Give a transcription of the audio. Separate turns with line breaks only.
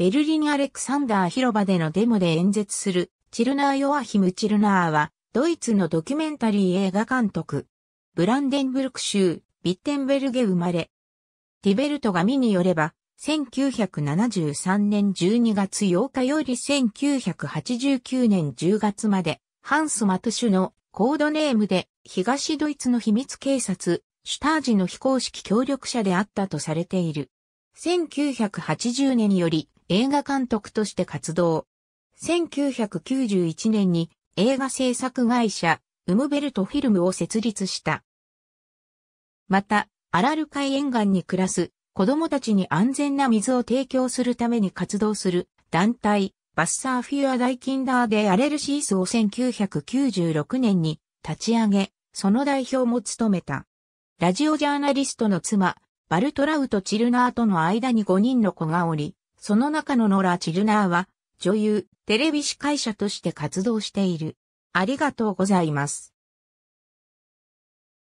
ベルリンアレクサンダー広場でのデモで演説する
チルナー・ヨアヒム・チルナーは、ドイツのドキュメンタリー映画監督。ブランデンブルク州、ビッテンベルゲ生まれ。ティベルトが見によれば、1973年12月8日より1989年10月まで、ハンス・マトシュのコードネームで、東ドイツの秘密警察、シュタージの非公式協力者であったとされている。1980年より、映画監督として活動。1991年に映画制作会社、ウムベルトフィルムを設立した。また、アラル海沿岸に暮らす子供たちに安全な水を提供するために活動する団体、バッサーフィア・ダイキンダーでアレルシースを1996年に立ち上げ、その代表も務めた。ラジオジャーナリストの妻、バルトラウト・チルナーとの間に5人の子がおり、その中のノラ・チルナーは、女優、テレビ司会者と
して活動している。ありがとうございます。